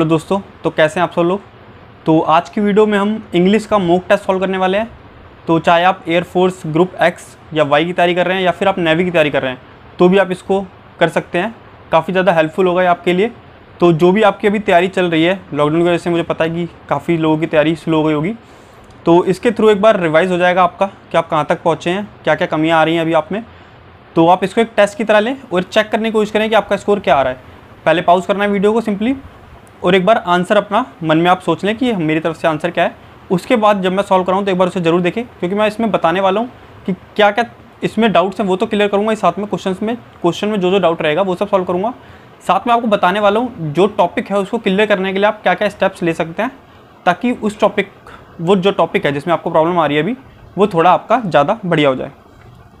hello दोस्तों तो कैसे हैं आप सब लोग तो आज की वीडियो में हम इंग्लिश का मोक टेस्ट सॉल्व करने वाले हैं तो चाहे आप एयरफोर्स ग्रुप एक्स या वाई की तैयारी कर रहे हैं या फिर आप नेवी की तैयारी कर रहे हैं तो भी आप इसको कर सकते हैं काफ़ी ज़्यादा हेल्पफुल होगा आपके लिए तो जो भी आपकी अभी तैयारी चल रही है लॉकडाउन की वजह से मुझे पता है कि काफ़ी लोगों की तैयारी स्लो हो गई होगी तो इसके थ्रू एक बार रिवाइज़ हो जाएगा आपका कि आप कहाँ तक पहुँचे हैं क्या क्या कमियाँ आ रही हैं अभी आप में तो आप इसको एक टेस्ट की तरह लें और चेक करने की कोशिश करें कि आपका स्कोर क्या आ रहा है पहले पाउज करना है वीडियो को सिंपली और एक बार आंसर अपना मन में आप सोच लें कि मेरी तरफ से आंसर क्या है उसके बाद जब मैं सॉल्व कराऊँ तो एक बार उसे ज़रूर देखें क्योंकि मैं इसमें बताने वाला हूँ कि क्या क्या इसमें डाउट्स हैं वो तो क्लियर करूँगा इस साथ में क्वेश्चन में क्वेश्चन में जो जो डाउट रहेगा वो सब सॉल्व करूँगा साथ में आपको बताने वाला हूँ जो टॉपिक है उसको क्लियर करने के लिए आप क्या क्या स्टेप्स ले सकते हैं ताकि उस टॉपिक वो जो टॉपिक है जिसमें आपको प्रॉब्लम आ रही है अभी वो थोड़ा आपका ज़्यादा बढ़िया हो जाए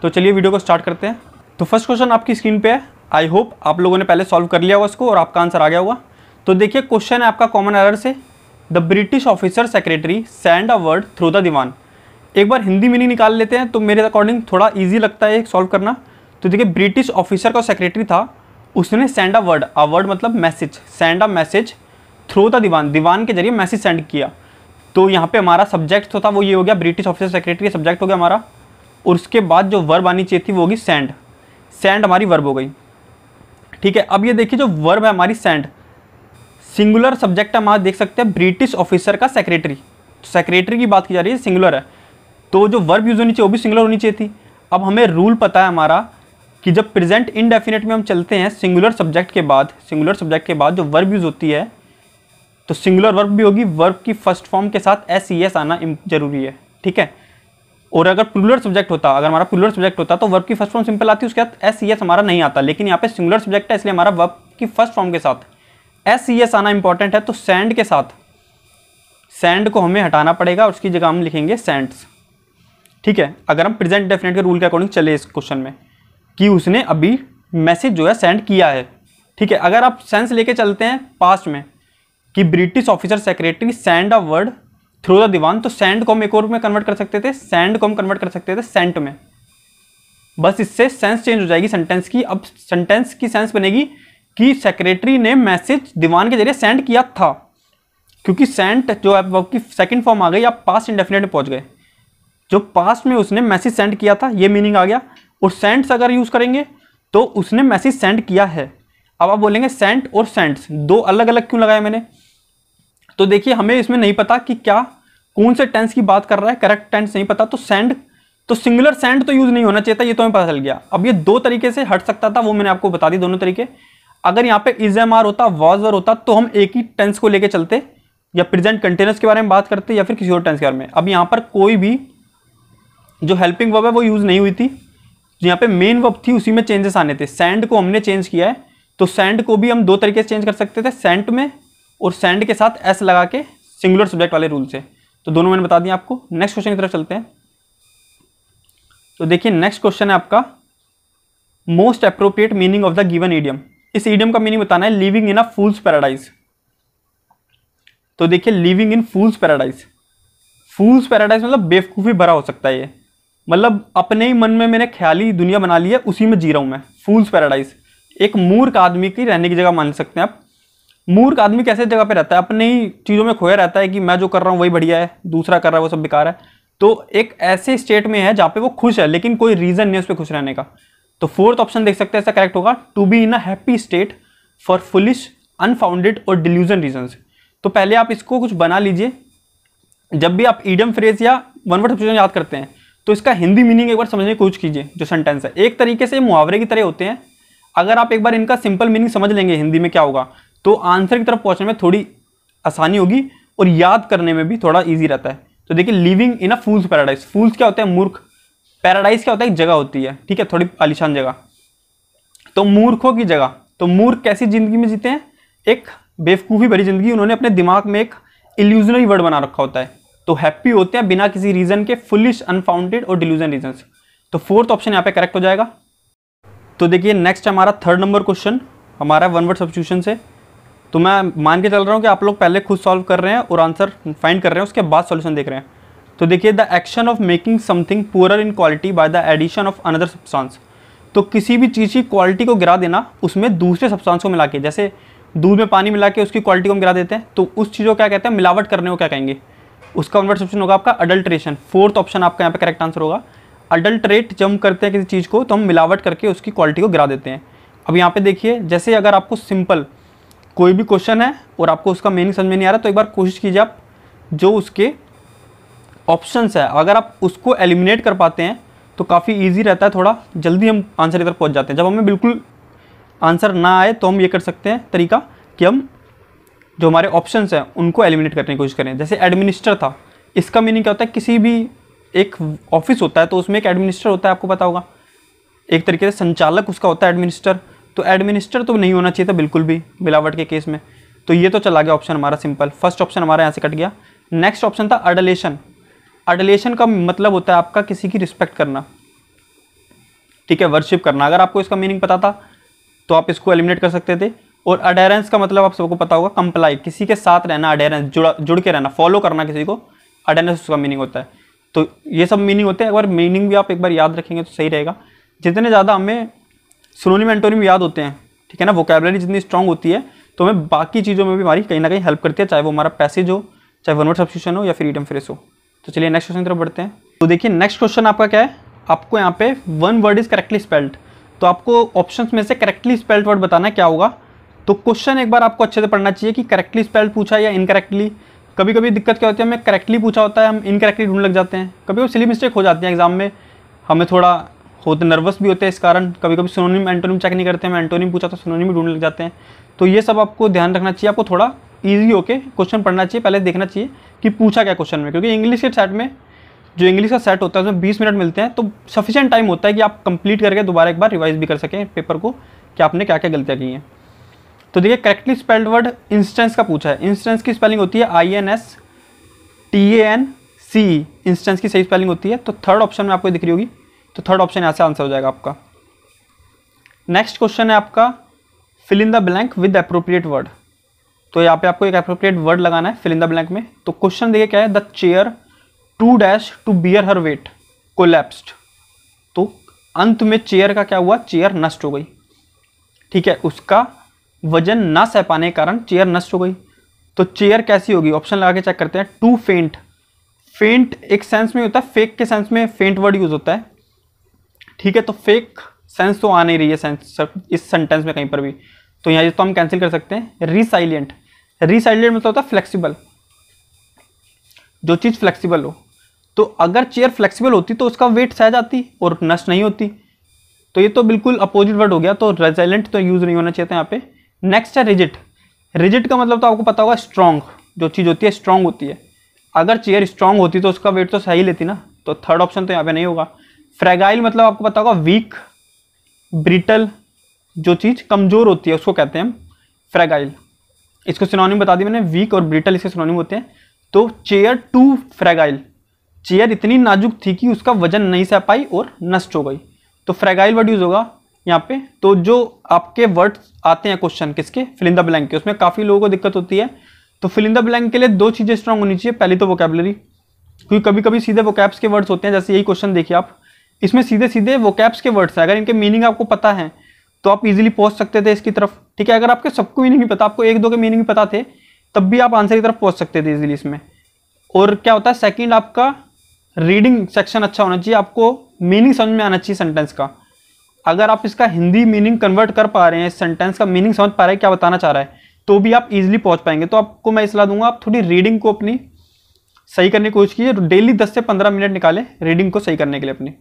तो चलिए वीडियो को स्टार्ट करते हैं तो फर्स्ट क्वेश्चन आपकी स्क्रीन पे है आई होप आप लोगों ने पहले सॉल्व कर लिया होगा उसको और आपका आंसर आ गया होगा तो देखिए क्वेश्चन है आपका कॉमन एरर से the British officer secretary send a word through the diwan एक बार हिंदी मीनिंग निकाल लेते हैं तो मेरे अकॉर्डिंग थोड़ा ईजी लगता है सॉल्व करना तो देखिए ब्रिटिश ऑफिसर का सेक्रेटरी था उसने send a word a word मतलब message send a message through the diwan दीवान के जरिए मैसेज सेंड किया तो यहाँ पे हमारा सब्जेक्ट तो था वो ये हो गया ब्रिटिश ऑफिसर सेक्रेटरी सब्जेक्ट हो गया हमारा और उसके बाद जो वर्ब आनी चाहिए थी वो होगी सेंड सेंड हमारी वर्ब हो गई ठीक है अब ये देखिए जो वर्ब है हमारी सेंड सिंगुलर सब्जेक्ट हम आज देख सकते हैं ब्रिटिश ऑफिसर का सेक्रेटरी सेक्रेटरी की बात की जा रही है सिंगुलर है तो जो वर्ब यूज होनी चाहिए वो भी सिंगुलर होनी चाहिए थी अब हमें रूल पता है हमारा कि जब प्रेजेंट इनडेफिनेट में हम चलते हैं सिंगुलर सब्जेक्ट के बाद सिंगुलर सब्जेक्ट के बाद जो वर्ब यूज होती है तो सिंगुलर वर्ब भी होगी वर्ब की फर्स्ट फॉर्म के साथ एस ई एस आना जरूरी है ठीक है और अगर प्लूलर सब्जेक्ट होता अगर हमारा प्लूलर सब्जेक्ट होता तो वर्ब की फर्स्ट फॉर्म सिंपल आती उसके साथ एस ई एस हमारा नहीं आता लेकिन यहाँ पे सिंगुलर सब्जेक्ट है इसलिए हमारा वर्ब की फर्स्ट फॉर्म के साथ एस ई एस आना इंपॉर्टेंट है तो सैंड के साथ सैंड को हमें हटाना पड़ेगा और उसकी जगह हम लिखेंगे सेंट्स ठीक है अगर हम प्रेजेंट डेफिनेट के रूल के अकॉर्डिंग चले इस क्वेश्चन में कि उसने अभी मैसेज जो है सेंड किया है ठीक है अगर आप सेंस लेके चलते हैं पास्ट में कि British officer secretary send a word through the diwan तो सेंड को हम एक और में कन्वर्ट कर सकते थे सेंड को हम कन्वर्ट कर सकते थे सेंट में बस इससे सेंस चेंज हो जाएगी सेंटेंस की अब सेंटेंस की सेंस बनेगी कि सेक्रेटरी ने मैसेज दीवान के जरिए सेंड किया था क्योंकि सेंट जो आप की सेकंड फॉर्म आ गई आप पास्ट इंडेफिनेट पहुंच गए जो पास्ट में उसने मैसेज सेंड किया था ये मीनिंग आ गया और सेंट्स अगर यूज़ करेंगे तो उसने मैसेज सेंड किया है अब आप बोलेंगे सेंट और सेंट्स दो अलग अलग क्यों लगाया मैंने तो देखिए हमें इसमें नहीं पता कि क्या कौन से टेंस की बात कर रहा है करेक्ट टेंस नहीं पता तो सेंड तो सिंगुलर सेंड तो यूज़ नहीं होना चाहिए था ये तो हमें पता चल गया अब ये दो तरीके से हट सकता था वो मैंने आपको बता दी दोनों तरीके अगर यहाँ पे इज एम आर होता वॉज वर होता तो हम एक ही टेंस को लेके चलते या प्रेजेंट कंटेनर्स के बारे में बात करते या फिर किसी और टेंस के बारे में अब यहाँ पर कोई भी जो हेल्पिंग वर्ब है वो यूज़ नहीं हुई थी जो यहाँ पे मेन वर्ब थी उसी में चेंजेस आने थे सेंड को हमने चेंज किया है तो सेंड को भी हम दो तरीके से चेंज कर सकते थे सेंट में और सेंड के साथ एस लगा के सिंगुलर सब्जेक्ट वाले रूल से तो दोनों मैंने बता दिया आपको नेक्स्ट क्वेश्चन की तरफ चलते हैं तो देखिए नेक्स्ट क्वेश्चन है आपका most appropriate meaning of the given idiom इस ईडियम का मीनिंग बताना है living in a fool's paradise तो देखिए living in fool's paradise fool's paradise मतलब बेवकूफ़ी भरा हो सकता है ये मतलब अपने ही मन में मैंने ख्याली दुनिया बना ली है उसी में जी रहा हूँ मैं फूल्स पैराडाइज एक मूर्ख आदमी की रहने की जगह मान सकते हैं आप मूर्ख आदमी कैसे जगह पे रहता है अपने ही चीज़ों में खोया रहता है कि मैं जो कर रहा हूँ वही बढ़िया है दूसरा कर रहा है वो सब बेकार है तो एक ऐसे स्टेट में है जहाँ पे वो खुश है लेकिन कोई रीज़न नहीं है उस पर खुश रहने का तो फोर्थ ऑप्शन देख सकते हैं ऐसा करेक्ट होगा to be in a happy state for foolish unfounded और डिल्यूजन रीजन तो पहले आप इसको कुछ बना लीजिए जब भी आप ईडम फ्रेज या वन वर्ड ऑप्शन याद करते हैं तो इसका हिंदी मीनिंग एक बार समझने की कोशिश कीजिए जो सेंटेंस है एक तरीके से मुहावरे की तरह होते हैं अगर आप एक बार इनका सिंपल मीनिंग समझ लेंगे हिंदी में क्या होगा तो आंसर की तरफ पहुंचने में थोड़ी आसानी होगी और याद करने में भी थोड़ा ईजी रहता है तो देखिए living in a fool's paradise फूल्स क्या होते हैं मूर्ख पैराडाइज क्या होता है एक जगह होती है ठीक है थोड़ी आलिशान जगह तो मूर्खों की जगह तो मूर्ख कैसी जिंदगी में जीते हैं एक बेवकूफ़ी भरी जिंदगी उन्होंने अपने दिमाग में एक इल्यूजनरी वर्ड बना रखा होता है तो हैप्पी होते हैं बिना किसी रीज़न के फुलिश अनफाउंडेड और डिल्यूजन रीजन तो फोर्थ ऑप्शन यहाँ पे करेक्ट हो जाएगा तो देखिए नेक्स्ट हमारा थर्ड नंबर क्वेश्चन हमारा वन वर्ड सब्सिट्यूशन से तो मैं मान के चल रहा हूँ कि आप लोग पहले खुद सॉल्व कर रहे हैं और आंसर फाइंड कर रहे हैं उसके बाद सॉल्यूशन देख रहे हैं तो देखिए the action of making something poor in quality by the addition of another substance तो किसी भी चीज़ की क्वालिटी को गिरा देना उसमें दूसरे सब्सटेंस को मिला के जैसे दूध में पानी मिला के उसकी क्वालिटी को हम गिरा देते हैं तो उस चीज़ को क्या कहते हैं मिलावट करने को क्या कहेंगे उसका ऑप्शन होगा आपका अडल्ट्रेशन फोर्थ ऑप्शन आपका यहाँ पर करेक्ट आंसर होगा अडल्ट्रेट जब करते हैं किसी चीज़ को तो हम मिलावट करके उसकी क्वालिटी को गिरा देते हैं अब यहाँ पे देखिए जैसे अगर आपको सिंपल कोई भी क्वेश्चन है और आपको उसका मीनिंग समझ में नहीं आ रहा तो एक बार कोशिश कीजिए आप जो उसके ऑप्शंस है अगर आप उसको एलिमिनेट कर पाते हैं तो काफ़ी ईजी रहता है थोड़ा जल्दी हम आंसर की तरफ पहुँच जाते हैं जब हमें बिल्कुल आंसर ना आए तो हम ये कर सकते हैं तरीका कि हम जो हमारे ऑप्शन हैं उनको एलिमिनेट करने की कोशिश करें जैसे एडमिनिस्टर था इसका मीनिंग क्या होता है किसी भी एक ऑफिस होता है तो उसमें एक एडमिनिस्टर होता है आपको पता होगा एक तरीके से संचालक उसका होता है एडमिनिस्टर तो एडमिनिस्टर तो नहीं होना चाहिए था बिल्कुल भी मिलावट के केस में तो ये तो चला गया ऑप्शन हमारा सिंपल फर्स्ट ऑप्शन हमारा यहाँ से कट गया नेक्स्ट ऑप्शन था अडलेशन अडलेशन का मतलब होता है आपका किसी की रिस्पेक्ट करना ठीक है वर्शिप करना अगर आपको इसका मीनिंग पता था तो आप इसको एलिमिनेट कर सकते थे और अडेरेंस का मतलब आप सबको पता होगा कंप्लाई किसी के साथ रहना अडेरेंस जुड़ा जुड़ के रहना फॉलो करना किसी को अडेरेंस उसका मीनिंग होता है तो ये सब मीनिंग होते हैं अगर मीनिंग भी आप एक बार याद रखेंगे तो सही रहेगा जितने ज़्यादा हमें सुनोनी एंटोनिम याद होते हैं ठीक है ना वोकेबलरी जितनी स्ट्रांग होती है तो हमें बाकी चीज़ों में भी हमारी कहीं ना कहीं हेल्प करती है चाहे वो हमारा पैसेज हो चाहे वनवर्ड सब्सिट्यूशन हो या फिर ईडम फ्रेस हो तो चलिए नेक्स्ट क्वेश्चन की तरफ बढ़ते हैं तो देखिए नेक्स्ट क्वेश्चन आपका क्या है आपको यहाँ पे one word is correctly spelled तो आपको ऑप्शन में से करेक्टली स्पेल्ड वर्ड बताना क्या होगा तो क्वेश्चन एक बार आपको अच्छे से पढ़ना चाहिए कि करेक्टली स्पेल्ड पूछा या इनकरेक्टली कभी कभी दिक्कत क्या होती है हमें करेक्टली पूछा होता है हम इनकरेक्टली ढूंढ लग जाते हैं कभी कभी सिली मिस्टेक हो जाती है एग्जाम में हमें थोड़ा होते नर्वस भी होते हैं इस कारण कभी कभी सोनोनिम एंटोनिम चेक नहीं करते हैं एंटोनिम पूछा तो सोनोनिम भी ढूंढ लग जाते हैं तो ये सब आपको ध्यान रखना चाहिए आपको थोड़ा ईजी होके क्वेश्चन पढ़ना चाहिए पहले देखना चाहिए कि पूछा क्या क्वेश्चन में क्योंकि इंग्लिश के सेट में जो इंग्लिश का सेट होता है उसमें बीस मिनट मिलते हैं तो सफिशेंट टाइम होता है कि आप कंप्लीट करके दोबारा एक बार रिवाइज भी कर सकें पेपर को कि आपने क्या क्या गलतियाँ की हैं तो देखिए करेक्टली स्पेल्ड वर्ड इंस्टेंस का पूछा है इंस्टेंस की स्पेलिंग होती है I N S T A N C instance की सही स्पेलिंग होती है तो थर्ड ऑप्शन में आपको दिख रही होगी तो थर्ड ऑप्शन यहाँ से आंसर हो जाएगा आपका नेक्स्ट क्वेश्चन है आपका fill in the blank with appropriate word तो यहाँ पे आपको एक अप्रोप्रिएट वर्ड लगाना है फिल इन द ब्लैंक में तो क्वेश्चन देखिए क्या है the chair too dash to bear her weight collapsed तो अंत में चेयर का क्या हुआ चेयर नष्ट हो गई ठीक है उसका वजन ना सह पाने के कारण चेयर नष्ट हो गई तो चेयर कैसी होगी ऑप्शन लगा के चेक करते हैं टू फेंट फेंट एक सेंस में होता है फेक के सेंस में फेंट वर्ड यूज होता है ठीक है तो फेक सेंस तो आ नहीं रही है सेंस इस सेंटेंस में कहीं पर भी तो यहाँ तो हम कैंसिल कर सकते हैं रिसाइलेंट रिसाइलेंट मतलब होता है फ्लेक्सीबल जो चीज़ फ्लेक्सीबल हो तो अगर चेयर फ्लेक्सीबल होती तो उसका वेट सह जाती और नष्ट नहीं होती तो ये तो बिल्कुल अपोजिट वर्ड हो गया तो रिजाइलेंट तो यूज़ नहीं होना चाहिए यहाँ पे नेक्स्ट है रिजिट रिजिट का मतलब तो आपको पता होगा स्ट्रॉन्ग जो चीज़ होती है स्ट्रॉन्ग होती है अगर चेयर स्ट्रॉन्ग होती तो उसका वेट तो सही लेती ना तो थर्ड ऑप्शन तो यहाँ पे नहीं होगा फ्रेगाइल मतलब आपको पता होगा वीक ब्रिटल जो चीज़ कमज़ोर होती है उसको कहते हैं हम फ्रेगाइल इसको सिनोनिम बता दी मैंने वीक और ब्रिटल इसके सिनोनिम होते हैं तो चेयर टू फ्रेगाइल चेयर इतनी नाजुक थी कि उसका वजन नहीं सह पाई और नष्ट हो गई तो फ्रेगाइल वर्ड यूज़ होगा यहाँ पे तो जो आपके वर्ड्स आते हैं क्वेश्चन किसके फिलिंदा ब्लैंक के उसमें काफ़ी लोगों को दिक्कत होती है तो फिलिंदा ब्लैंक के लिए दो चीज़ें स्ट्रांग होनी चाहिए पहली तो वोकेबलरी क्योंकि कभी कभी सीधे वोकैब्स के वर्ड्स होते हैं जैसे यही क्वेश्चन देखिए आप इसमें सीधे सीधे वोकैब्स के वर्ड्स हैं अगर इनके मीनिंग आपको पता है तो आप इजीली पहुंच सकते थे इसकी तरफ ठीक है अगर आपके सबको मीनिंग भी पता आपको एक दो के मीनिंग पता थे तब भी आप आंसर की तरफ पहुंच सकते थे इजीली इसमें और क्या होता है सेकंड आपका रीडिंग सेक्शन अच्छा होना चाहिए आपको मीनिंग समझ में आना चाहिए सेंटेंस का अगर आप इसका हिंदी मीनिंग कन्वर्ट कर पा रहे हैं सेंटेंस का मीनिंग समझ पा रहे हैं क्या बताना चाह रहा है तो भी आप ईजिली पहुँच पाएंगे तो आपको मैं सलाह दूंगा आप थोड़ी रीडिंग को अपनी सही करने की कोशिश कीजिए डेली दस से पंद्रह मिनट निकालें रीडिंग को सही करने के लिए अपनी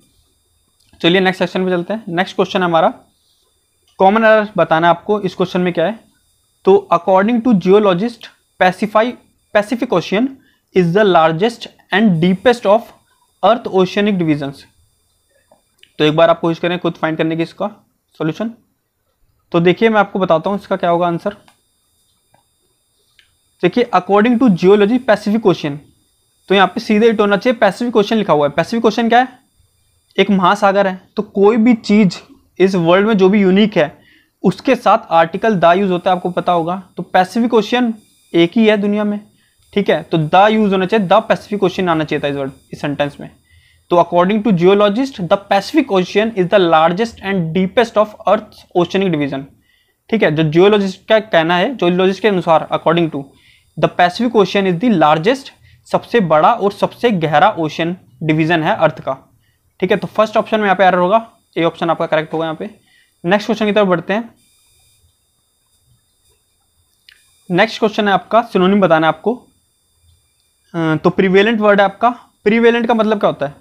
चलिए नेक्स्ट सेक्शन में चलते हैं नेक्स्ट क्वेश्चन है हमारा कॉमन एरर बताना है आपको इस क्वेश्चन में क्या है तो according to geologist pacify Pacific Ocean is the largest and deepest of earth oceanic divisions तो एक बार आप कोशिश करें खुद फाइंड करने की इसका सॉल्यूशन तो देखिए मैं आपको बताता हूँ इसका क्या होगा आंसर देखिए according to geology Pacific Ocean तो यहाँ पे सीधे इट होना चाहिए पैसिफिक ओशियन लिखा हुआ है पैसिफिक ओशियन क्या है एक महासागर है तो कोई भी चीज़ इस वर्ल्ड में जो भी यूनिक है उसके साथ आर्टिकल दा यूज होता है आपको पता होगा तो पैसिफिक ओशियन एक ही है दुनिया में ठीक है तो द यूज होना चाहिए द पैसिफिक ओशियन आना चाहिए था इस वर्ड इस सेंटेंस में तो according to geologist the Pacific Ocean is the largest and deepest of earth oceanic division ठीक है जो जियोलॉजिस्ट का कहना है जियोलॉजिस्ट के अनुसार according to the Pacific Ocean is the largest सबसे बड़ा और सबसे गहरा ओशियन डिवीजन है अर्थ का ठीक है तो फर्स्ट ऑप्शन में यहाँ पे आ रहा होगा ए ऑप्शन आपका करेक्ट होगा यहाँ पे नेक्स्ट क्वेश्चन की तरफ बढ़ते हैं नेक्स्ट क्वेश्चन है आपका सिनोनिम बताना है आपको तो प्रीवेलेंट वर्ड है आपका प्रीवेलेंट का मतलब क्या होता है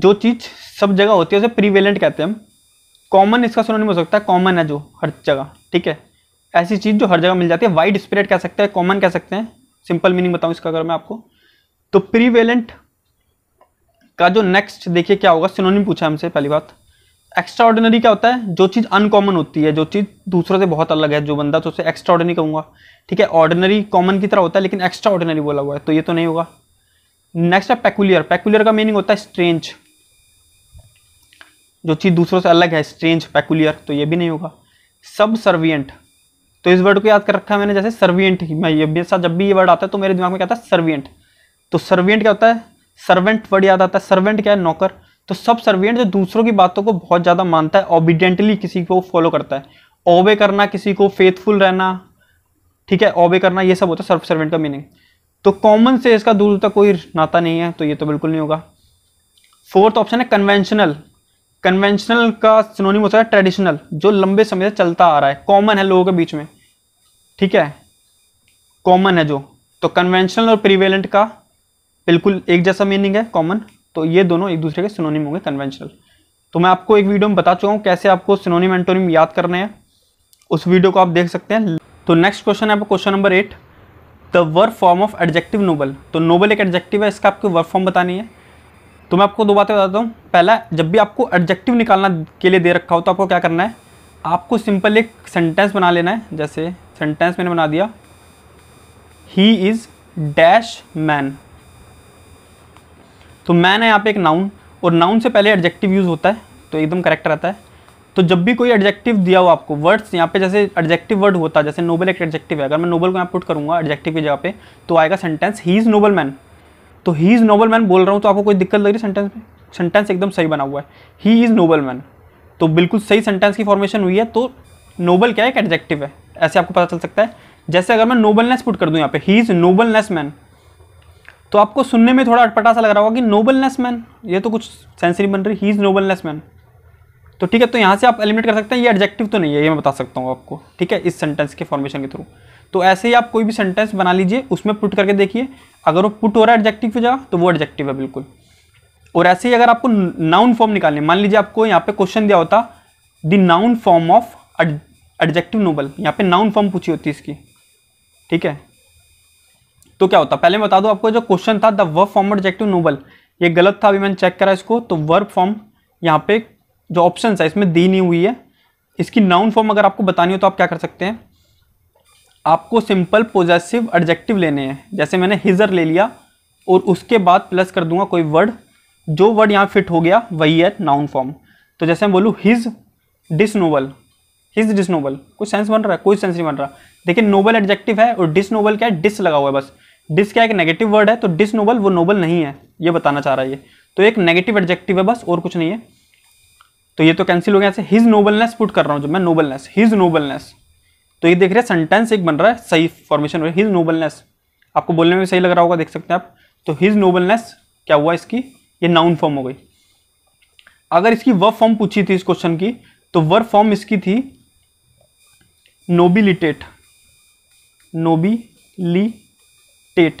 जो चीज़ सब जगह होती है उसे प्रीवेलेंट कहते हैं हम कॉमन इसका सिनोनिम हो सकता है कॉमन है जो हर जगह ठीक है ऐसी चीज़ जो हर जगह मिल जाती है वाइड स्प्रेड कह सकते हैं कॉमन कह सकते हैं सिंपल मीनिंग बताऊँ इसका अगर मैं आपको तो प्रीवेलेंट का जो नेक्स्ट देखिए क्या होगा सिनोनिम पूछा हमसे पहली बात एक्स्ट्रा ऑर्डिनरी क्या होता है जो चीज़ अनकॉमन होती है जो चीज़ दूसरों से बहुत अलग है जो बंदा तो उसे एक्स्ट्रा ऑर्डिनरी कहूँगा ठीक है ऑर्डिनरी कॉमन की तरह होता है लेकिन एक्स्ट्रा ऑर्डिनरी बोला हुआ है तो ये तो नहीं होगा नेक्स्ट है पेकुलियर पेकुलियर का मीनिंग होता है स्ट्रेंज जो चीज़ दूसरों से अलग है स्ट्रेंज पेकुलियर तो ये भी नहीं होगा सब सर्वियंट तो इस वर्ड को याद कर रखा है मैंने जैसे सर्वियंट मैं ये साथ जब भी ये वर्ड आता है तो मेरे दिमाग में क्या था सर्वियंट तो सर्वियंट क्या होता है सर्वेंट वर्ड याद आता है सर्वेंट क्या है नौकर तो सब सर्वेंट जो दूसरों की बातों को बहुत ज़्यादा मानता है ओबिडेंटली किसी को फॉलो करता है ओबे करना किसी को फेथफुल रहना ठीक है ओबे करना ये सब होता है सर्व सर्वेंट का मीनिंग तो कॉमन से इसका दूर तक कोई नाता नहीं है तो ये तो बिल्कुल नहीं होगा फोर्थ ऑप्शन है कन्वेंशनल कन्वेंशनल का सिनोनिम होता है ट्रेडिशनल जो लंबे समय से चलता आ रहा है कॉमन है लोगों के बीच में ठीक है कॉमन है जो तो कन्वेंशनल और प्रीवेलेंट का बिल्कुल एक जैसा मीनिंग है कॉमन तो ये दोनों एक दूसरे के सिनोनिम होंगे कन्वेंशनल तो मैं आपको एक वीडियो में बता चुका हूँ कैसे आपको सिनोनिम एंटोनिम याद करने हैं उस वीडियो को आप देख सकते हैं तो नेक्स्ट क्वेश्चन है question number eight the verb form of adjective noble तो नोबल एक एडजेक्टिव है इसका आपको वर्क फॉर्म बतानी है तो मैं आपको दो बातें बताता हूँ पहला जब भी आपको एडजेक्टिव निकालना के लिए दे रखा हो तो आपको क्या करना है आपको सिंपल एक सेंटेंस बना लेना है जैसे सेंटेंस मैंने बना दिया ही इज़ डैश मैन तो मैन है यहाँ पे एक नाउन और नाउन से पहले एडजेक्टिव यूज़ होता है तो एकदम करेक्ट रहता है तो जब भी कोई एडजेक्टिव दिया हो आपको वर्ड्स यहाँ पे जैसे एडजेक्टिव वर्ड होता है जैसे नोबल एक एडजेक्टिव है अगर मैं नोबल को यहाँ पुट करूँगा एडजेक्टिव की जगह पे तो आएगा sentence he is noble man तो ही इज़ नोबल मैन बोल रहा हूँ तो आपको कोई दिक्कत लग रही है सेंटेंस में सेंटेंस एकदम सही बना हुआ है ही इज़ नोबल मैन तो बिल्कुल सही सेंटेंस की फॉर्मेशन हुई है तो नोबल क्या है एक एडजेक्टिव है ऐसे आपको पता चल सकता है जैसे अगर मैं नोबलनेस पुट कर दूँ यहाँ पे ही इज़ नोबलनेस मैन तो आपको सुनने में थोड़ा अटपटा सा लग रहा होगा कि नोबलनेस मैन ये तो कुछ सेंसरी बन रही ही इज़ नोबलनेस मैन तो ठीक है तो यहाँ से आप एलिमिनेट कर सकते हैं ये एडजेक्टिव तो नहीं है ये मैं बता सकता हूँ आपको ठीक है इस सेंटेंस के फॉर्मेशन के थ्रू तो ऐसे ही आप कोई भी सेंटेंस बना लीजिए उसमें पुट करके देखिए अगर वो पुट हो रहा है एडजेक्टिव की जगह तो वो एडजेक्टिव है बिल्कुल और ऐसे ही अगर आपको नाउन फॉर्म निकालने मान लीजिए आपको यहाँ पे क्वेश्चन दिया होता the noun form of adjective noble यहाँ पे नाउन फॉर्म पूछी होती इसकी ठीक है तो क्या होता पहले बता दो आपको जो क्वेश्चन था the verb form objective noble ये गलत था अभी मैंने चेक करा इसको तो वर्क फॉर्म यहाँ पे जो ऑप्शन है इसमें दी नहीं हुई है इसकी नाउन फॉर्म अगर आपको बतानी हो तो आप क्या कर सकते हैं आपको सिंपल पोजेसिव एडजेक्टिव लेने हैं जैसे मैंने हिजर ले लिया और उसके बाद प्लस कर दूंगा कोई वर्ड जो वर्ड यहाँ फिट हो गया वही है नाउन फॉर्म तो जैसे मैं बोलूँ his dis noble his dis noble कोई सेंस बन रहा है कोई सेंस नहीं बन रहा देखिए नोबल एडजेक्टिव है और डिस नोबल क्या है डिस लगा हुआ है बस डिस क्या एक नेगेटिव वर्ड है तो डिस नोबल वो नोबल नहीं है ये बताना चाह रहा है ये तो एक नेगेटिव एडजेक्टिव है बस और कुछ नहीं है तो ये तो कैंसिल हो गया ऐसे हिज नोबलनेस पुट कर रहा हूँ जो मैं नोबलनेस हिज नोबलनेस तो ये देख रहे हैं सेंटेंस एक बन रहा है सही फॉर्मेशन हो रही हिज नोबलनेस आपको बोलने में सही लग रहा होगा देख सकते हैं आप तो हिज नोबलनेस क्या हुआ इसकी ये नाउन फॉर्म हो गई अगर इसकी वर्ब फॉर्म पूछी थी इस क्वेश्चन की तो वर्ब फॉर्म इसकी थी नोबिलिटेट नोबिली स्टेट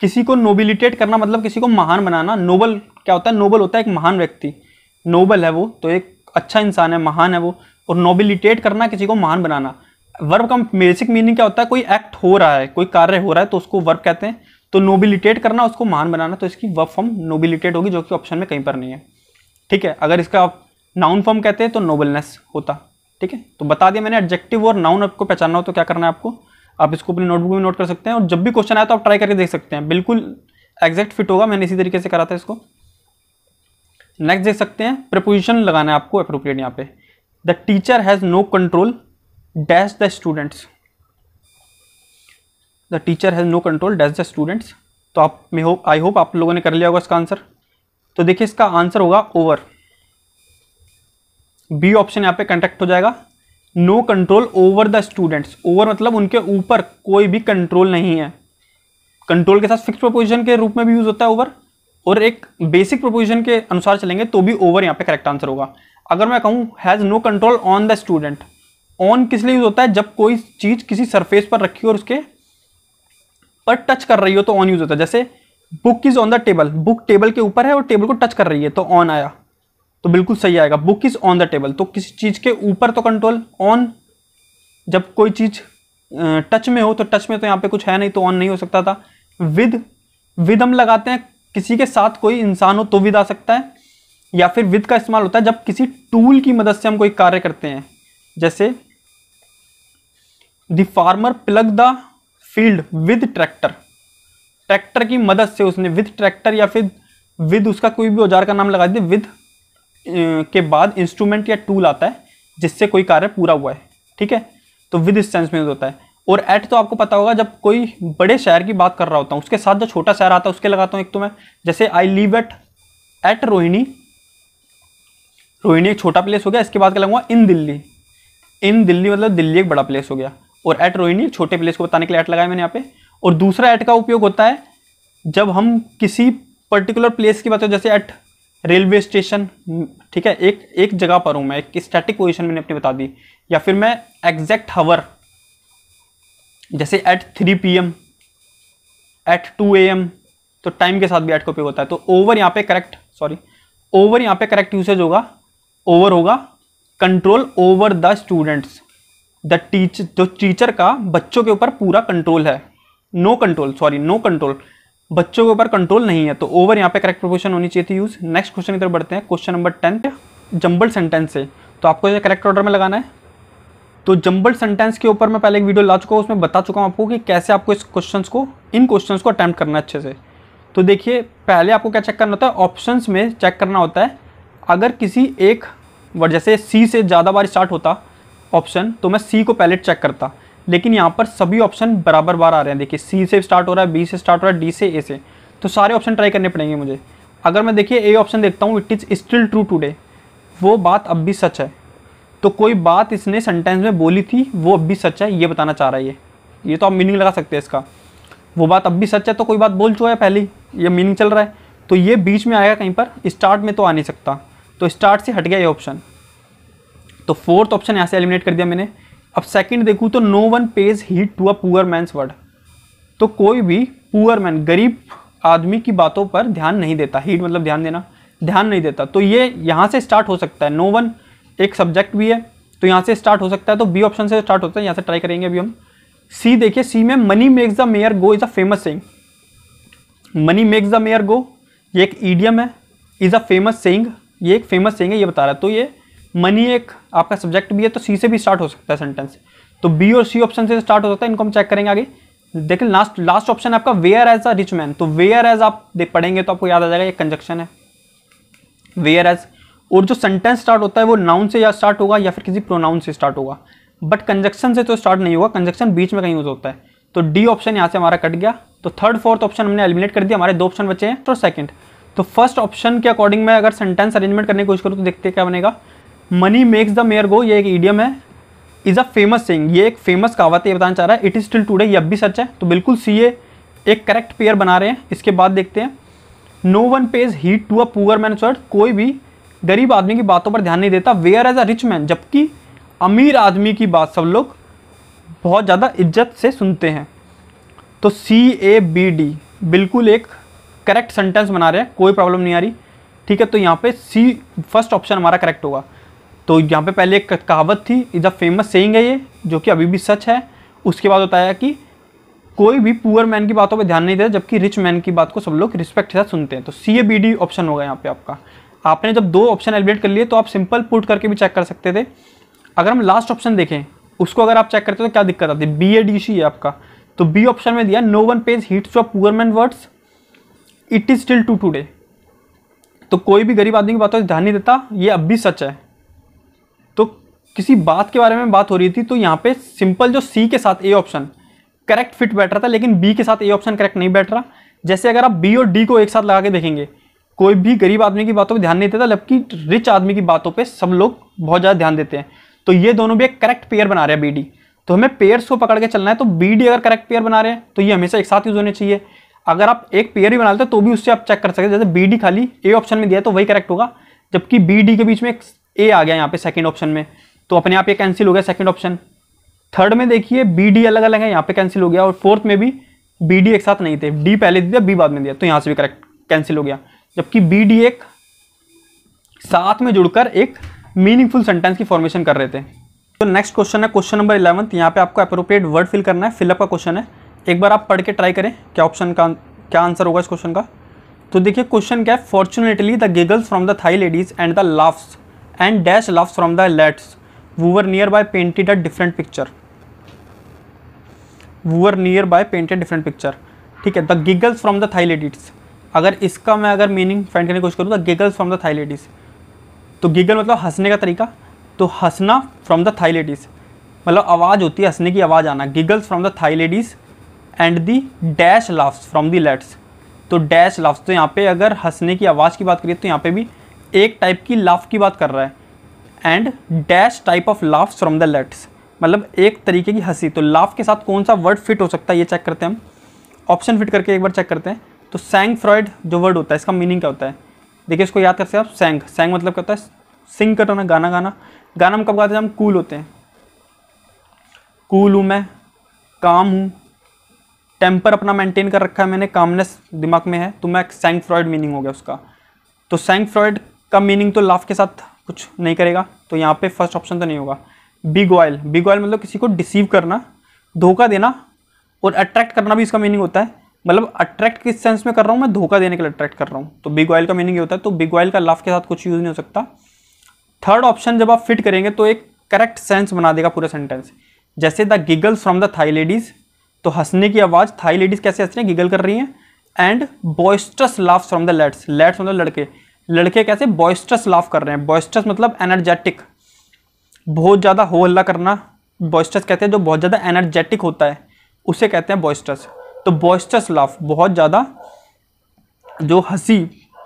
किसी को नोबिलिटेट करना मतलब किसी को महान बनाना नोबल क्या होता है नोबल होता है एक महान व्यक्ति नोबल है वो तो एक अच्छा इंसान है महान है वो और नोबिलिटेट करना किसी को महान बनाना वर्ब का बेसिक मीनिंग क्या होता है कोई एक्ट हो रहा है कोई कार्य हो रहा है तो उसको वर्ब कहते हैं तो नोबिलिटेट करना उसको महान बनाना तो इसकी वर्ब फॉर्म नोबिलिटेट होगी जो कि ऑप्शन में कहीं पर नहीं है ठीक है अगर इसका आप नाउन फॉर्म कहते हैं तो नोबलनेस होता ठीक है तो बता दिया मैंने एडजेक्टिव और नाउन आपको पहचानना हो तो क्या करना है आपको आप इसको अपनी नोटबुक में नोट कर सकते हैं और जब भी क्वेश्चन आए तो आप ट्राई करके देख सकते हैं बिल्कुल एग्जैक्ट फिट होगा मैंने इसी तरीके से करा था इसको नेक्स्ट देख सकते हैं प्रपोजिशन लगाना है आपको अप्रोप्रिएट यहाँ पे the teacher has no control dash the students the teacher has no control dash the students तो आप मे होप आई होप आप लोगों ने कर लिया होगा इसका आंसर तो देखिए इसका आंसर होगा ओवर बी ऑप्शन यहाँ पे कंटेक्ट हो जाएगा no control over the students over मतलब उनके ऊपर कोई भी कंट्रोल नहीं है कंट्रोल के साथ फिक्स प्रपोजिशन के रूप में भी यूज होता है ओवर और एक बेसिक प्रपोजिशन के अनुसार चलेंगे तो भी ओवर यहाँ पे करेक्ट आंसर होगा अगर मैं कहूँ has no control on the student on किस लिए यूज होता है जब कोई चीज़ किसी सरफेस पर रखी हो और उसके पर टच कर रही हो तो ऑन यूज होता है जैसे book is on the table book table के ऊपर है और टेबल को टच कर रही है तो ऑन आया तो बिल्कुल सही आएगा book is on the table तो किसी चीज के ऊपर तो कंट्रोल ऑन जब कोई चीज टच में हो तो टच में तो यहाँ पे कुछ है नहीं तो ऑन नहीं हो सकता था विद विद हम लगाते हैं किसी के साथ कोई इंसान हो तो विद आ सकता है या फिर विद का इस्तेमाल होता है जब किसी टूल की मदद से हम कोई कार्य करते हैं जैसे the farmer plug the field with tractor tractor की मदद से उसने विद ट्रैक्टर या फिर विद उसका कोई भी औजार का नाम लगा दिया विद के बाद इंस्ट्रूमेंट या टूल आता है जिससे कोई कार्य पूरा हुआ है ठीक है तो विद इस सेंस में होता है और एट तो आपको पता होगा जब कोई बड़े शहर की बात कर रहा होता हूँ उसके साथ जो छोटा शहर आता है उसके लगाता हूँ एक तो मैं जैसे I live at at Rohini Rohini एक छोटा प्लेस हो गया इसके बाद क्या लगाऊंगा इन दिल्ली इन दिल्ली मतलब दिल्ली एक बड़ा प्लेस हो गया और एट रोहिणी छोटे प्लेस को बताने के लिए एट लगाया मैंने यहाँ पे और दूसरा एट का उपयोग होता है जब हम किसी पर्टिकुलर प्लेस की बात हो जैसे एट रेलवे स्टेशन ठीक है एक एक जगह पर हूँ मैं एक स्टैटिक पोजिशन मैंने अपनी बता दी या फिर मैं एग्जैक्ट हवर जैसे at three P M at two A M तो टाइम के साथ भी एट का उपयोग होता है तो ओवर यहाँ पे करेक्ट सॉरी ओवर यहाँ पे करेक्ट यूसेज होगा ओवर होगा control over the students the teacher जो टीचर का बच्चों के ऊपर पूरा कंट्रोल है no control sorry no control बच्चों के ऊपर कंट्रोल नहीं है तो ओवर यहाँ पे करेक्ट प्रपोशन होनी चाहिए थी यूज़ नेक्स्ट क्वेश्चन की तरफ बढ़ते हैं question number ten jumble sentence है तो आपको इसे करेक्ट ऑर्डर में लगाना है तो जंबल सेंटेंस के ऊपर मैं पहले एक वीडियो ला चुका हूँ उसमें बता चुका हूँ आपको कि कैसे आपको इस क्वेश्चन को इन क्वेश्चन को अटैम्प्ट करना है अच्छे से तो देखिए पहले आपको क्या चेक करना होता है ऑप्शन में चेक करना होता है अगर किसी एक वर्ड जैसे सी से ज़्यादा बार स्टार्ट होता ऑप्शन तो मैं सी को पहले चेक करता लेकिन यहाँ पर सभी ऑप्शन बराबर बार आ रहे हैं देखिए सी से स्टार्ट हो रहा है बी से स्टार्ट हो रहा है डी से ए से तो सारे ऑप्शन ट्राई करने पड़ेंगे मुझे अगर मैं देखिए ए ऑप्शन देखता हूँ it is still true today वो बात अब भी सच है तो कोई बात इसने सेंटेंस में बोली थी वो अब भी सच है ये बताना चाह रहा है ये ये तो आप मीनिंग लगा सकते हैं इसका वो बात अब भी सच है तो कोई बात बोल चुका है पहले ये मीनिंग चल रहा है तो ये बीच में आएगा कहीं पर स्टार्ट में तो आ नहीं सकता तो स्टार्ट से हट गया ये ऑप्शन तो फोर्थ ऑप्शन यहाँ से एलिमिनेट कर दिया मैंने अब सेकंड देखूँ तो no one pays heed to a poor man's word तो कोई भी पुअर मैन गरीब आदमी की बातों पर ध्यान नहीं देता हीट मतलब ध्यान देना ध्यान नहीं देता तो ये यहाँ से स्टार्ट हो सकता है नो वन एक सब्जेक्ट भी है तो यहाँ से स्टार्ट हो सकता है तो बी ऑप्शन से स्टार्ट होता है यहाँ से ट्राई करेंगे अभी हम सी देखिए सी में money makes the mare go is a famous saying money makes the mare go ये एक ईडियम है इज़ अ फेमस सेंग ये एक फेमस सेंग है ये बता रहा है तो ये मनी एक आपका सब्जेक्ट भी है तो सी से भी स्टार्ट हो सकता है सेंटेंस तो बी और सी ऑप्शन से स्टार्ट हो सकता है इनको हम चेक करेंगे आगे देखिए लास्ट लास्ट ऑप्शन आपका whereas a rich man तो वेयर एज आप देख पढ़ेंगे तो आपको याद आ जाएगा ये कंजक्शन है वेयर एज और जो सेंटेंस स्टार्ट होता है वो नाउन से या स्टार्ट होगा या फिर किसी प्रोनाउन से स्टार्ट होगा बट कंजक्शन से तो स्टार्ट नहीं होगा कंजक्शन बीच में कहीं यूज होता है तो डी ऑप्शन यहाँ से हमारा कट गया तो थर्ड फोर्थ ऑप्शन हमने एलिमिनेट कर दिया हमारे दो ऑप्शन बचे हैं तो सेकंड तो फर्स्ट ऑप्शन के अकॉर्डिंग मैं अगर सेंटेंस अरेंजमेंट करने की कोशिश करूँ तो देखते क्या बनेगा money makes the mare go ये एक ईडियम है इज़ अ फेमस सिंग ये एक फेमस कहावत ये बताना चाह रहा है इट इज़ स्टिल टूडे ये अब भी सच है तो बिल्कुल सी ए एक करेक्ट पेयर बना रहे हैं इसके बाद देखते हैं no one pays heed to a poor man sort कोई भी गरीब आदमी की बातों पर ध्यान नहीं देता whereas a rich man जबकि अमीर आदमी की बात सब लोग बहुत ज़्यादा इज्जत से सुनते हैं तो सी ए बी डी बिल्कुल एक करेक्ट सेंटेंस बना रहे हैं कोई प्रॉब्लम नहीं आ रही ठीक है तो यहाँ पे सी फर्स्ट ऑप्शन हमारा करेक्ट होगा तो यहाँ पे पहले एक कहावत थी इज अ फेमस सेइंग है ये जो कि अभी भी सच है उसके बाद बताया कि कोई भी पुअर मैन की बातों पर ध्यान नहीं देता जबकि रिच मैन की बात को सब लोग रिस्पेक्ट के साथ सुनते हैं तो C A B D option होगा यहाँ पे आपका आपने जब दो ऑप्शन एलिमिनेट कर लिए तो आप सिंपल पुट करके भी चेक कर सकते थे अगर हम लास्ट ऑप्शन देखें उसको अगर आप चेक करते तो क्या दिक्कत आती बी ए डी सी है आपका तो बी ऑप्शन में दिया no one pays hits of poor man words it is still true today तो कोई भी गरीब आदमी की बातों पर ध्यान नहीं देता ये अब भी सच है किसी बात के बारे में बात हो रही थी तो यहाँ पे सिंपल जो सी के साथ ए ऑप्शन करेक्ट फिट बैठ रहा था लेकिन बी के साथ ए ऑप्शन करेक्ट नहीं बैठ रहा जैसे अगर आप बी और डी को एक साथ लगा के देखेंगे कोई भी गरीब आदमी की बातों पर ध्यान नहीं देता जबकि रिच आदमी की बातों पर सब लोग बहुत ज़्यादा ध्यान देते हैं तो ये दोनों भी एक करेक्ट पेयर बना रहे हैं बी तो हमें पेयर्स को पकड़ के चलना है तो बी डी अगर करेक्ट पेयर बना रहे हैं तो ये हमेशा एक साथ यूज होने चाहिए अगर आप एक पेयर ही बना लेते हैं तो भी उससे आप चेक कर सकते हैं जैसे बी डी खाली ए ऑप्शन में दिया है तो वही करेक्ट होगा जबकि बी डी के बीच में एक ए आ गया यहाँ पे सेकेंड ऑप्शन में तो अपने आप ये कैंसिल हो गया सेकंड ऑप्शन थर्ड में देखिए बी डी अलग अलग है यहाँ पे कैंसिल हो गया और फोर्थ में भी बी डी एक साथ नहीं थे डी पहले दिया बी बाद में दिया तो यहाँ से भी करेक्ट कैंसिल हो गया जबकि बी डी एक साथ में जुड़कर एक मीनिंगफुल सेंटेंस की फॉर्मेशन कर रहे थे तो नेक्स्ट क्वेश्चन है क्वेश्चन नंबर इलेवंथ यहाँ पे आपको अप्रोप्रिएट वर्ड फिल करना है फिलअप का क्वेश्चन है एक बार आप पढ़ के ट्राई करें क्या ऑप्शन का क्या आंसर होगा इस क्वेश्चन का तो देखिए क्वेश्चन क्या है fortunately the giggles from the Thai ladies and the laughs and dash laughs from the lads who were nearby painted a different picture who were nearby painted different picture ठीक है the giggles from the Thai ladies अगर इसका मैं अगर meaning find करने की कोशिश करूँ the giggles from the Thai ladies तो गिगल मतलब हंसने का तरीका तो हंसना फ्रॉम द थाई लेडीज़ मतलब आवाज़ होती है हंसने की आवाज़ आना giggles from the Thai ladies and the dash laughs from the lads तो डैश लाफ्स तो यहाँ पे अगर हंसने की आवाज़ की बात करिए तो यहाँ पे भी एक टाइप की लाफ की बात कर रहा है and dash type of laughs from the lads मतलब एक तरीके की हंसी तो लाफ के साथ कौन सा वर्ड फिट हो सकता है ये चेक करते हैं हम ऑप्शन फिट करके एक बार चेक करते हैं तो सेंग फ्रॉयड जो वर्ड होता है इसका मीनिंग क्या होता है देखिए इसको याद करते हैं आप सेंग सेंग मतलब क्या होता है सिंग करना गाना गाना गाना हम कब गाते हैं हम कूल होते हैं कूल हूँ मैं काम हूँ टेम्पर अपना मेंटेन कर रखा है मैंने कामनेस दिमाग में है तो मैं सेंग फ्रॉयड मीनिंग हो गया उसका तो सेंग फ्रॉयड का मीनिंग तो लाफ के साथ कुछ नहीं करेगा तो यहाँ पे फर्स्ट ऑप्शन तो नहीं होगा बिग ऑयल बिग ऑयल मतलब किसी को डिसीव करना धोखा देना और अट्रैक्ट करना भी इसका मीनिंग होता है मतलब अट्रैक्ट किस सेंस में कर रहा हूँ मैं धोखा देने के लिए अट्रैक्ट कर रहा हूँ तो बिग ऑयल का मीनिंग ये होता है तो बिग ऑयल का लाफ के साथ कुछ यूज़ नहीं हो सकता थर्ड ऑप्शन जब आप फिट करेंगे तो एक करेक्ट सेंस बना देगा पूरा सेंटेंस जैसे the giggles from the Thai ladies तो हंसने की आवाज़ थाई लेडीज़ कैसे हंस रही हैं गिगल कर रही हैं and boisterous laughs from the lads lads from the लड़के लड़के कैसे बॉयस्ट्रस लाफ कर रहे हैं बॉयस्ट्रस मतलब एनर्जेटिक बहुत ज़्यादा हो हल्ला करना बॉयस्ट्रस कहते हैं जो बहुत ज़्यादा एनर्जेटिक होता है उसे कहते हैं बॉयस्ट्रस तो बॉयस्ट्रस लाफ बहुत ज़्यादा जो हंसी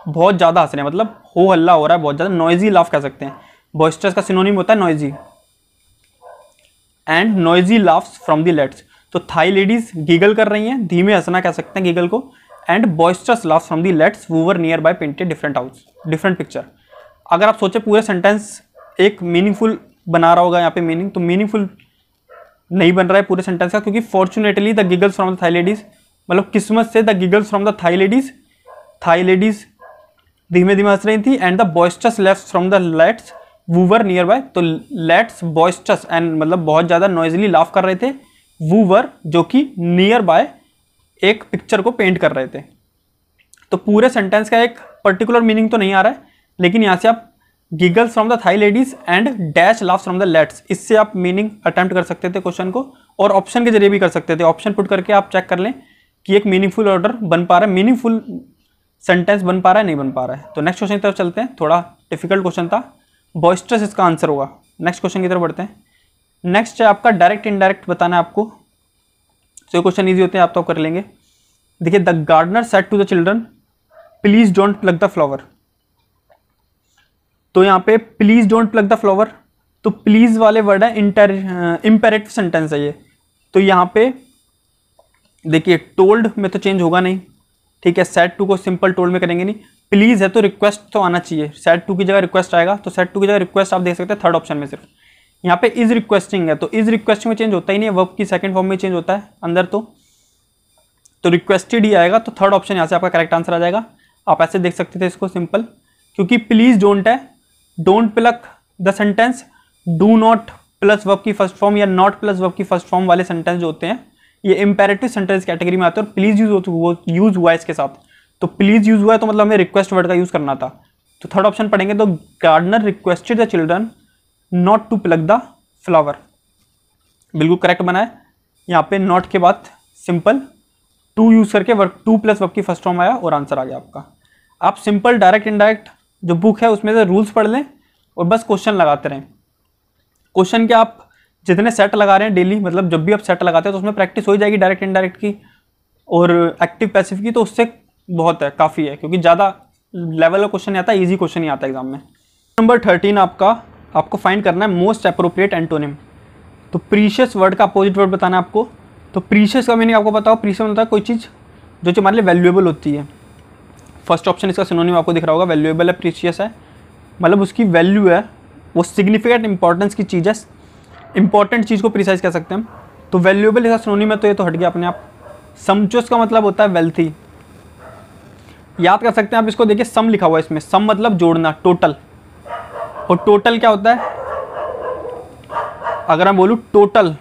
बहुत ज़्यादा हंस रहे हैं मतलब हो हल्ला हो रहा है बहुत ज़्यादा नॉइजी लाफ कह सकते हैं बॉयस्ट्रस का सिनोनिम होता है noisy and noisy laughs from the lads तो थाई लेडीज़ गीगल कर रही हैं धीमे हंसना कह सकते हैं गीगल को and boisterous laughs from the lads who were nearby painted different house different picture अगर आप सोचें पूरे सेंटेंस एक मीनिंगफुल बना रहा होगा यहाँ पे मीनिंग तो मीनिंगफुल नहीं बन रहा है पूरे सेंटेंस का क्योंकि fortunately the giggles from the Thai ladies मतलब किस्मत से the giggles from the Thai ladies Thai ladies धीमे धीमे हंस रही थी and the boisterous left from the lads who were nearby तो लेट्स बॉयस्टस एंड मतलब बहुत ज़्यादा नॉइजली लाफ कर रहे थे वूवर जो कि नियर बाय एक पिक्चर को पेंट कर रहे थे तो पूरे सेंटेंस का एक पर्टिकुलर मीनिंग तो नहीं आ रहा है लेकिन यहाँ से आप giggles from the Thai ladies and dash laugh from the lads इससे आप मीनिंग अटैम्प्ट कर सकते थे क्वेश्चन को और ऑप्शन के जरिए भी कर सकते थे ऑप्शन पुट करके आप चेक कर लें कि एक मीनिंगफुल ऑर्डर बन पा रहा है मीनिंगफुल सेंटेंस बन पा रहा है नहीं बन पा रहा है तो नेक्स्ट क्वेश्चन की तरफ चलते हैं थोड़ा डिफिकल्ट क्वेश्चन था बॉइस्ट्रस इसका आंसर होगा नेक्स्ट क्वेश्चन की तरफ बढ़ते हैं नेक्स्ट है आपका डायरेक्ट इनडायरेक्ट बताना है आपको सो ये क्वेश्चन ईजी होते हैं आप तो कर लेंगे देखिए the gardener said to the children please don't pluck the flower तो यहाँ पे please don't pluck the flower तो प्लीज वाले वर्ड है इंटर इम्पेरेटिव सेंटेंस है ये तो यहाँ पे देखिए टोल्ड में तो चेंज होगा नहीं ठीक है सेट टू को सिंपल टोल्ड में करेंगे नहीं प्लीज़ है तो रिक्वेस्ट तो आना चाहिए सेट टू की जगह रिक्वेस्ट आएगा तो सेट टू की जगह रिक्वेस्ट आप देख सकते हैं थर्ड ऑप्शन में सिर्फ यहाँ पे इज रिक्वेस्टिंग है तो इज रिक्वेस्टिंग में चेंज होता ही नहीं है वर्ब की सेकंड फॉर्म में चेंज होता है अंदर तो तो रिक्वेस्टेड ही आएगा तो थर्ड ऑप्शन यहाँ से आपका करेक्ट आंसर आ जाएगा आप ऐसे देख सकते थे इसको सिंपल क्योंकि प्लीज डोंट है don't pluck the sentence do not plus verb की फर्स्ट फॉर्म या नॉट प्लस वर्ब की फर्स्ट फॉर्म वाले सेंटेंस जो होते हैं ये इंपेरेटिव सेंटेंस कैटेगरी में आते हैं और प्लीज यूज हो यूज हुआ है इसके साथ तो प्लीज यूज हुआ है तो मतलब हमें रिक्वेस्ट वर्ड का यूज करना था तो थर्ड ऑप्शन पढ़ेंगे तो gardener requested the children not to pluck the flower बिल्कुल करेक्ट बना है यहाँ पे नॉट के बाद सिंपल टू यूज करके वर्क टू प्लस वर्क की फर्स्ट फॉर्म आया और आंसर आ गया आपका आप सिंपल डायरेक्ट इनडायरेक्ट जो बुक है उसमें से रूल्स पढ़ लें और बस क्वेश्चन लगाते रहें क्वेश्चन के आप जितने सेट लगा रहे हैं डेली मतलब जब भी आप सेट लगाते हैं तो उसमें प्रैक्टिस हो ही जाएगी डायरेक्ट इनडायरेक्ट की और एक्टिव पैसिव की तो उससे बहुत है काफ़ी है क्योंकि ज़्यादा लेवल का क्वेश्चन नहीं आता है ईजी क्वेश्चन ही आता है एग्जाम में नंबर थर्टीन आपका आपको फाइंड करना है मोस्ट अप्रोप्रिएट एंटोनिम तो प्रीशियस वर्ड का अपोजिट वर्ड बताना आपको तो प्रीशियस का मीनिंग आपको बताओ प्रीशियस मतलब होता है कोई चीज़ जो हमारे लिए वैल्यूएबल होती है फर्स्ट ऑप्शन इसका सिनोनिम आपको दिख रहा होगा वैल्यूएबल है प्रीशियस है मतलब उसकी वैल्यू है वो सिग्निफिकेंट इंपॉर्टेंस की चीज़ है इंपॉर्टेंट चीज़ को प्रिसाइज कह सकते हैं तो वैल्यूएबल इसका सिनोनिम है तो ये तो हट गया अपने आप समचोस का मतलब होता है वेल्थी याद कर सकते हैं आप इसको देखिए सम लिखा हुआ है इसमें सम मतलब जोड़ना टोटल और टोटल क्या होता है अगर मैं बोलूँ टोटल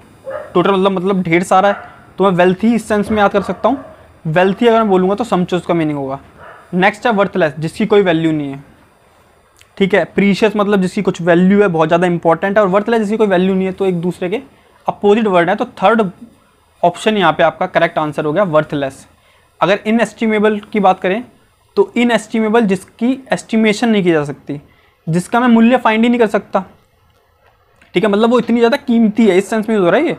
टोटल मतलब मतलब ढेर सारा है तो मैं वेल्थी इस सेंस में याद कर सकता हूँ वेल्थी अगर मैं बोलूँगा तो समझो उसका मीनिंग होगा नेक्स्ट है वर्थलेस जिसकी कोई वैल्यू नहीं है ठीक है प्रीशियस मतलब जिसकी कुछ वैल्यू है बहुत ज़्यादा इंपॉर्टेंट है और वर्थलेस जिसकी कोई वैल्यू नहीं है तो एक दूसरे के अपोजिट वर्ड है तो थर्ड ऑप्शन यहाँ पे आपका करेक्ट आंसर हो गया वर्थलेस अगर इनएस्टिमेबल की बात करें तो इनएस्टिमेबल जिसकी एस्टिमेशन नहीं की जा सकती जिसका मैं मूल्य फाइंड ही नहीं कर सकता ठीक है मतलब वो इतनी ज़्यादा कीमती है इस सेंस में हो रहा है ये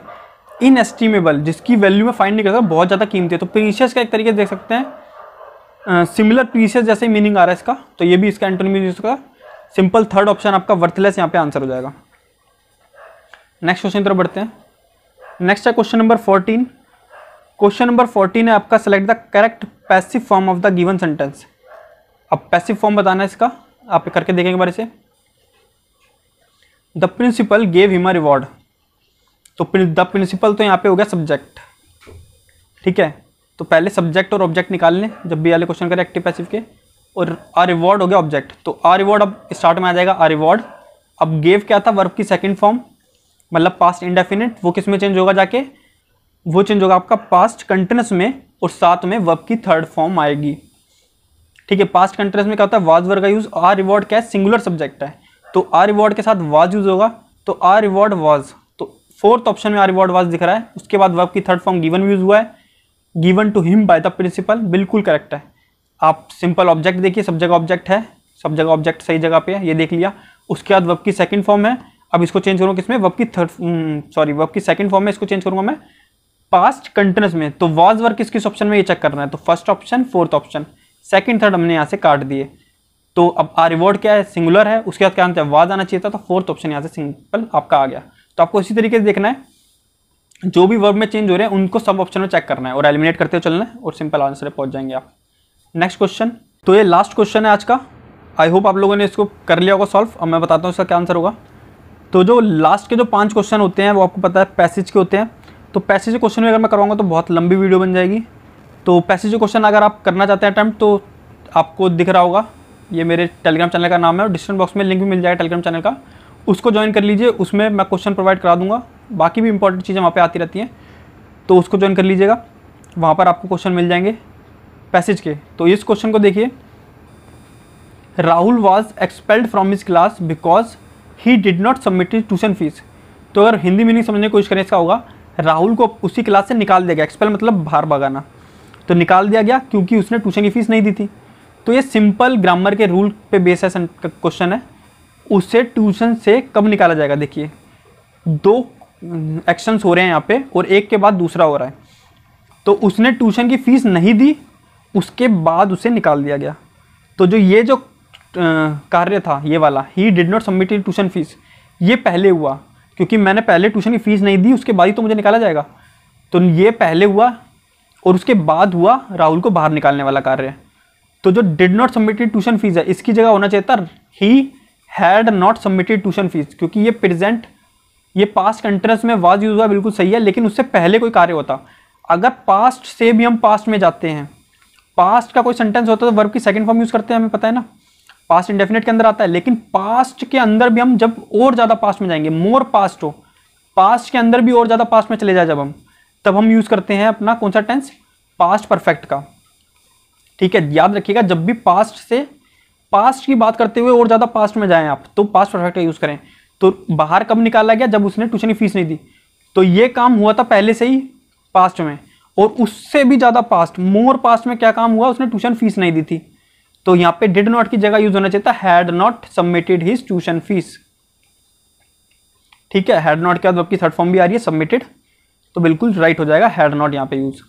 एस्टिमेबल जिसकी वैल्यू में फाइंड नहीं कर सकता बहुत ज़्यादा कीमती है तो प्रीशियस का एक तरीके से देख सकते हैं सिमिलर प्रीशियस जैसे मीनिंग आ रहा है इसका तो ये भी इसका एंटोनिम इसका सिंपल थर्ड ऑप्शन आपका वर्थलेस यहाँ पर आंसर हो जाएगा नेक्स्ट क्वेश्चन की तरफ बढ़ते हैं नेक्स्ट है question number fourteen question number fourteen है आपका select the correct passive form of the given sentence अब पैसिव फॉर्म बताना है इसका आप करके देखेंगे बारे से the principal gave him a reward तो द प्रिंसिपल तो यहाँ पे हो गया सब्जेक्ट ठीक है तो पहले सब्जेक्ट और ऑब्जेक्ट निकाल लें जब भी वाले क्वेश्चन करें एक्टिव पैसिव के और आ रिवॉर्ड हो गया ऑब्जेक्ट तो आ रिवॉर्ड अब स्टार्ट में आ जाएगा आ रिवॉर्ड अब गेव क्या था वर्ब की सेकेंड फॉर्म मतलब पास्ट इंडेफिनिट वो किस में चेंज होगा जाके वो चेंज होगा आपका पास्ट कंटिन्यूस में और साथ में वर्ब की थर्ड फॉर्म आएगी ठीक है पास्ट कंट्रेस में क्या होता है वाज वर्ग का यूज आर रिवॉर्ड क्या है सिंगुलर सब्जेक्ट है तो आर रिवॉर्ड के साथ वाज यूज होगा तो आर रिवॉर्ड वाज तो फोर्थ ऑप्शन में आर रिवॉर्ड वाज दिख रहा है उसके बाद वर्ब की थर्ड फॉर्म गिवन यूज हुआ है given to him by the principal बिल्कुल करेक्ट है आप सिंपल ऑब्जेक्ट देखिए सब जगह ऑब्जेक्ट है सब जगह ऑब्जेक्ट सही जगह पे है ये देख लिया उसके बाद वर्ब की सेकंड फॉर्म है अब इसको चेंज करूँगा किसमें वर्ब की थर्ड सॉरी वर्ब की सेकंड फॉर्म में इसको चेंज करूँगा मैं पास्ट कंटिन्यूस में तो वाज वर्क किस किस ऑप्शन में ये चेक करना है तो first option fourth option second third हमने यहाँ से काट दिए तो अब आ रिवॉर्ड क्या है सिंगुलर है उसके बाद क्या आंसर वाज आना चाहिए था तो फोर्थ ऑप्शन यहाँ से सिंपल आपका आ गया तो आपको इसी तरीके से देखना है जो भी वर्ब में चेंज हो रहे हैं उनको सब ऑप्शन में चेक करना है और एलिमिनेट करते हुए चलना है और सिंपल आंसर पहुँच जाएंगे आप नेक्स्ट क्वेश्चन तो ये लास्ट क्वेश्चन है आज का आई होप आप लोगों ने इसको कर लिया होगा सॉल्व अब मैं बताता हूँ इसका क्या आंसर होगा तो जो लास्ट के जो पाँच क्वेश्चन होते हैं वो आपको पता है पैसेज के होते हैं तो पैसेज के क्वेश्चन अगर मैं करवाऊंगा तो बहुत लंबी वीडियो बन जाएगी तो पैसेज क्वेश्चन अगर आप करना चाहते हैं अटैम्प्ट तो आपको दिख रहा होगा ये मेरे टेलीग्राम चैनल का नाम है और डिस्क्रिप्शन बॉक्स में लिंक भी मिल जाएगा टेलीग्राम चैनल का उसको ज्वाइन कर लीजिए उसमें मैं क्वेश्चन प्रोवाइड करा दूंगा बाकी भी इंपॉर्टेंट चीज़ें वहाँ पर आती रहती हैं तो उसको ज्वाइन कर लीजिएगा वहाँ पर आपको क्वेश्चन मिल जाएंगे पैसेज के तो इस क्वेश्चन को देखिए Rahul was expelled from his class because he did not submit his tuition fees तो अगर हिंदी मीनिंग समझने की कोशिश करें इसका होगा राहुल को उसी क्लास से निकाल देगा एक्सपेल मतलब बाहर भगाना तो निकाल दिया गया क्योंकि उसने ट्यूशन की फीस नहीं दी थी तो ये सिंपल ग्रामर के रूल पे बेस है क्वेश्चन है उसे ट्यूशन से कब निकाला जाएगा देखिए दो एक्शंस हो रहे हैं यहाँ पे और एक के बाद दूसरा हो रहा है तो उसने ट्यूशन की फ़ीस नहीं दी उसके बाद उसे निकाल दिया गया तो जो ये जो कार्य था ये वाला he did not submit in tuition fees ये पहले हुआ क्योंकि मैंने पहले ट्यूशन की फ़ीस नहीं दी उसके बाद ही तो मुझे निकाला जाएगा तो ये पहले हुआ और उसके बाद हुआ राहुल को बाहर निकालने वाला कार्य तो जो did not submitted tuition fees है इसकी जगह होना चाहिए था he had not submitted tuition fees क्योंकि ये प्रेजेंट ये पास्ट कंटेनस में वाज यूज हुआ बिल्कुल सही है लेकिन उससे पहले कोई कार्य होता अगर पास्ट से भी हम पास्ट में जाते हैं पास्ट का कोई सेंटेंस होता है तो वर्ब की सेकेंड फॉर्म यूज़ करते हैं हमें पता है ना पास्ट इंडेफिनेट के अंदर आता है लेकिन पास्ट के अंदर भी हम जब और ज़्यादा पास्ट में जाएंगे मोर पास्ट हो पास्ट के अंदर भी और ज़्यादा पास्ट में चले जाए जब हम तब हम यूज करते हैं अपना कौन सा टेंस पास्ट परफेक्ट का ठीक है याद रखिएगा जब भी पास्ट से पास्ट की बात करते हुए और ज़्यादा पास्ट में जाएं आप तो पास्ट परफेक्ट का यूज़ करें तो बाहर कब निकाला गया जब उसने ट्यूशन की फीस नहीं दी तो ये काम हुआ था पहले से ही पास्ट में और उससे भी ज़्यादा पास्ट मोर पास्ट में क्या काम हुआ उसने ट्यूशन फीस नहीं दी थी तो यहां पे डिड नॉट की जगह यूज होना चाहिए था had not submitted his tuition fees ठीक है हैड नॉट के बाद आपकी थर्ड फॉर्म भी आ रही है सबमिटेड तो बिल्कुल राइट हो जाएगा हैड नॉट यहाँ पे यूज़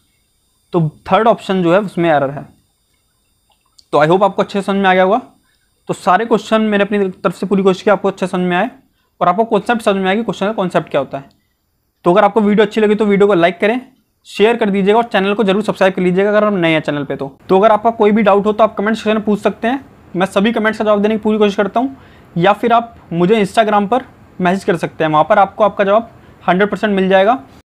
तो थर्ड ऑप्शन जो है उसमें एरर है तो आई होप आपको अच्छे समझ में आ गया होगा तो सारे क्वेश्चन मैंने अपनी तरफ से पूरी कोशिश की आपको अच्छे समझ में आए और आपको कॉन्सेप्ट समझ में आए कि क्वेश्चन का कॉन्सेप्ट क्या होता है तो अगर आपको वीडियो अच्छी लगी तो वीडियो को लाइक करें शेयर कर दीजिएगा और चैनल को जरूर सब्सक्राइब कर लीजिएगा अगर हम नए हैं चैनल पे तो तो अगर आपका कोई भी डाउट हो तो आप कमेंट सेक्शन में पूछ सकते हैं मैं सभी कमेंट्स का जवाब देने की पूरी कोशिश करता हूँ या फिर आप मुझे इंस्टाग्राम पर मैसेज कर सकते हैं वहां पर आपको आपका जवाब हंड्रेड मिल जाएगा